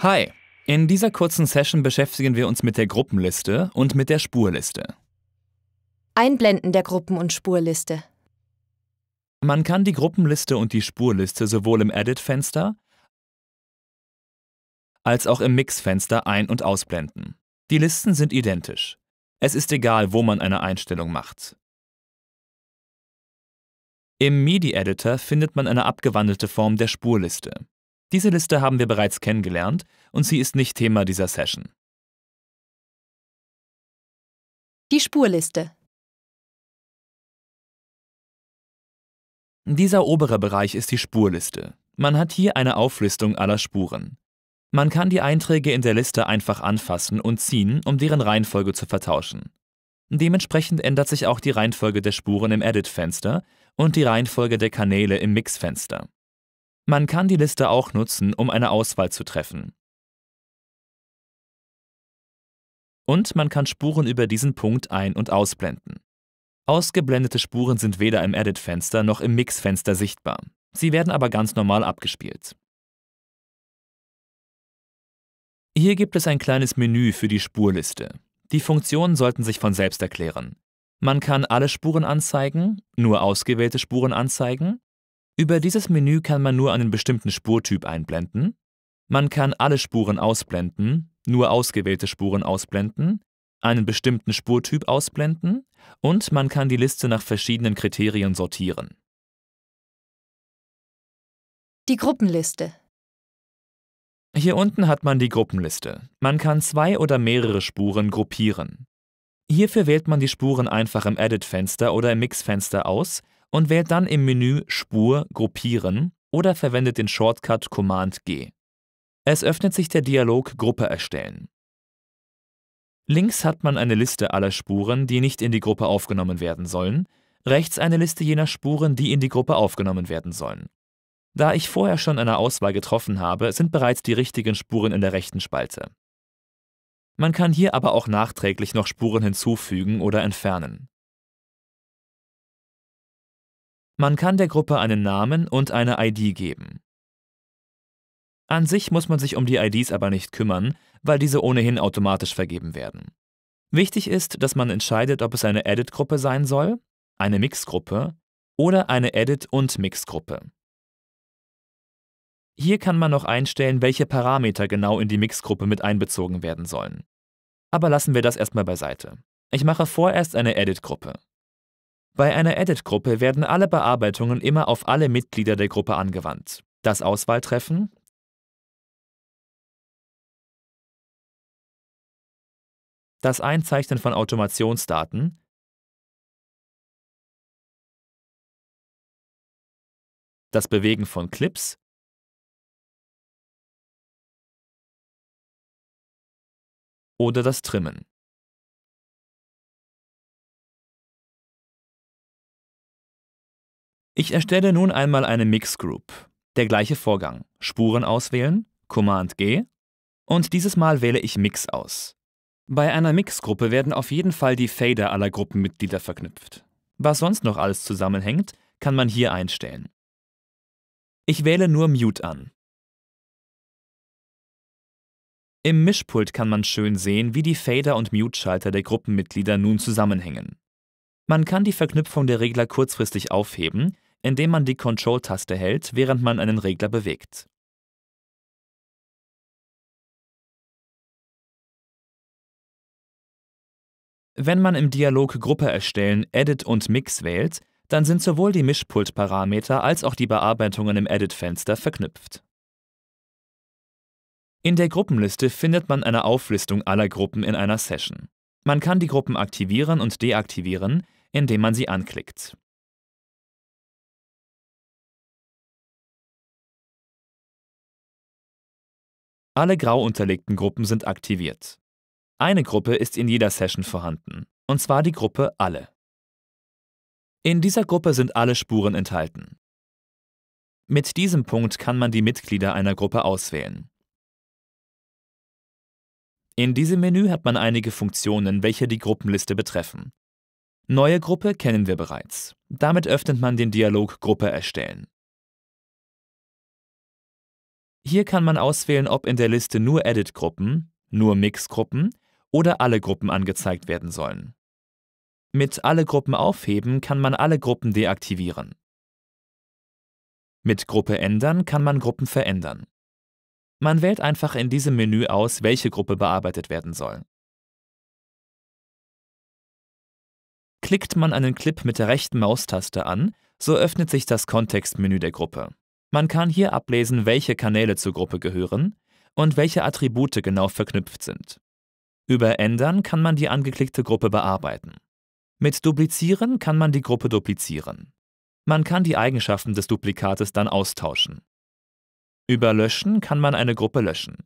Hi, in dieser kurzen Session beschäftigen wir uns mit der Gruppenliste und mit der Spurliste. Einblenden der Gruppen- und Spurliste. Man kann die Gruppenliste und die Spurliste sowohl im Edit-Fenster als auch im Mix-Fenster ein- und ausblenden. Die Listen sind identisch. Es ist egal, wo man eine Einstellung macht. Im MIDI-Editor findet man eine abgewandelte Form der Spurliste. Diese Liste haben wir bereits kennengelernt und sie ist nicht Thema dieser Session. Die Spurliste. Dieser obere Bereich ist die Spurliste. Man hat hier eine Auflistung aller Spuren. Man kann die Einträge in der Liste einfach anfassen und ziehen, um deren Reihenfolge zu vertauschen. Dementsprechend ändert sich auch die Reihenfolge der Spuren im Edit-Fenster und die Reihenfolge der Kanäle im Mix-Fenster. Man kann die Liste auch nutzen, um eine Auswahl zu treffen. Und man kann Spuren über diesen Punkt ein- und ausblenden. Ausgeblendete Spuren sind weder im Edit-Fenster noch im Mix-Fenster sichtbar. Sie werden aber ganz normal abgespielt. Hier gibt es ein kleines Menü für die Spurliste. Die Funktionen sollten sich von selbst erklären. Man kann alle Spuren anzeigen, nur ausgewählte Spuren anzeigen über dieses Menü kann man nur einen bestimmten Spurtyp einblenden. Man kann alle Spuren ausblenden, nur ausgewählte Spuren ausblenden, einen bestimmten Spurtyp ausblenden und man kann die Liste nach verschiedenen Kriterien sortieren. Die Gruppenliste. Hier unten hat man die Gruppenliste. Man kann zwei oder mehrere Spuren gruppieren. Hierfür wählt man die Spuren einfach im Edit-Fenster oder im Mix-Fenster aus und wählt dann im Menü Spur Gruppieren oder verwendet den Shortcut Command G. Es öffnet sich der Dialog Gruppe erstellen. Links hat man eine Liste aller Spuren, die nicht in die Gruppe aufgenommen werden sollen, rechts eine Liste jener Spuren, die in die Gruppe aufgenommen werden sollen. Da ich vorher schon eine Auswahl getroffen habe, sind bereits die richtigen Spuren in der rechten Spalte. Man kann hier aber auch nachträglich noch Spuren hinzufügen oder entfernen. Man kann der Gruppe einen Namen und eine ID geben. An sich muss man sich um die IDs aber nicht kümmern, weil diese ohnehin automatisch vergeben werden. Wichtig ist, dass man entscheidet, ob es eine Edit-Gruppe sein soll, eine Mix-Gruppe oder eine Edit- und Mix-Gruppe. Hier kann man noch einstellen, welche Parameter genau in die Mix-Gruppe mit einbezogen werden sollen. Aber lassen wir das erstmal beiseite. Ich mache vorerst eine Edit-Gruppe. Bei einer Edit-Gruppe werden alle Bearbeitungen immer auf alle Mitglieder der Gruppe angewandt. Das Auswahltreffen, das Einzeichnen von Automationsdaten, das Bewegen von Clips oder das Trimmen. Ich erstelle nun einmal eine Mixgroup. Der gleiche Vorgang. Spuren auswählen, Command G. Und dieses Mal wähle ich Mix aus. Bei einer Mixgruppe werden auf jeden Fall die Fader aller Gruppenmitglieder verknüpft. Was sonst noch alles zusammenhängt, kann man hier einstellen. Ich wähle nur Mute an. Im Mischpult kann man schön sehen, wie die Fader- und Mute-Schalter der Gruppenmitglieder nun zusammenhängen. Man kann die Verknüpfung der Regler kurzfristig aufheben, indem man die Control-Taste hält, während man einen Regler bewegt. Wenn man im Dialog Gruppe erstellen, Edit und Mix wählt, dann sind sowohl die Mischpult-Parameter als auch die Bearbeitungen im Edit-Fenster verknüpft. In der Gruppenliste findet man eine Auflistung aller Gruppen in einer Session. Man kann die Gruppen aktivieren und deaktivieren, indem man sie anklickt. Alle grau unterlegten Gruppen sind aktiviert. Eine Gruppe ist in jeder Session vorhanden, und zwar die Gruppe Alle. In dieser Gruppe sind alle Spuren enthalten. Mit diesem Punkt kann man die Mitglieder einer Gruppe auswählen. In diesem Menü hat man einige Funktionen, welche die Gruppenliste betreffen. Neue Gruppe kennen wir bereits. Damit öffnet man den Dialog Gruppe erstellen. Hier kann man auswählen, ob in der Liste nur Edit-Gruppen, nur Mix-Gruppen oder alle Gruppen angezeigt werden sollen. Mit Alle Gruppen aufheben kann man alle Gruppen deaktivieren. Mit Gruppe ändern kann man Gruppen verändern. Man wählt einfach in diesem Menü aus, welche Gruppe bearbeitet werden soll. Klickt man einen Clip mit der rechten Maustaste an, so öffnet sich das Kontextmenü der Gruppe. Man kann hier ablesen, welche Kanäle zur Gruppe gehören und welche Attribute genau verknüpft sind. Über Ändern kann man die angeklickte Gruppe bearbeiten. Mit Duplizieren kann man die Gruppe duplizieren. Man kann die Eigenschaften des Duplikates dann austauschen. Über Löschen kann man eine Gruppe löschen.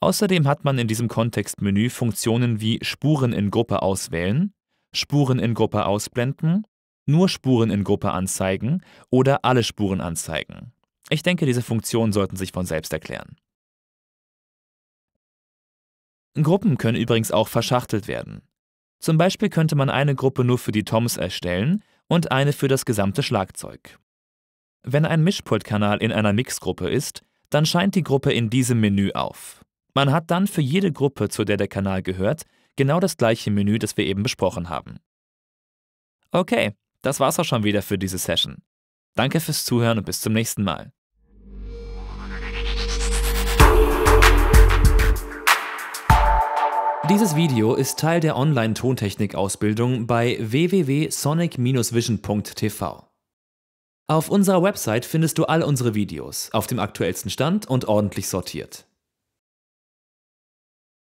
Außerdem hat man in diesem Kontextmenü Funktionen wie Spuren in Gruppe auswählen, Spuren in Gruppe ausblenden, nur Spuren in Gruppe anzeigen oder alle Spuren anzeigen. Ich denke, diese Funktionen sollten sich von selbst erklären. Gruppen können übrigens auch verschachtelt werden. Zum Beispiel könnte man eine Gruppe nur für die Toms erstellen und eine für das gesamte Schlagzeug. Wenn ein Mischpultkanal in einer Mixgruppe ist, dann scheint die Gruppe in diesem Menü auf. Man hat dann für jede Gruppe, zu der der Kanal gehört, genau das gleiche Menü, das wir eben besprochen haben. Okay, das war's auch schon wieder für diese Session. Danke fürs Zuhören und bis zum nächsten Mal. Dieses Video ist Teil der Online-Tontechnik-Ausbildung bei www.sonic-vision.tv. Auf unserer Website findest du all unsere Videos, auf dem aktuellsten Stand und ordentlich sortiert.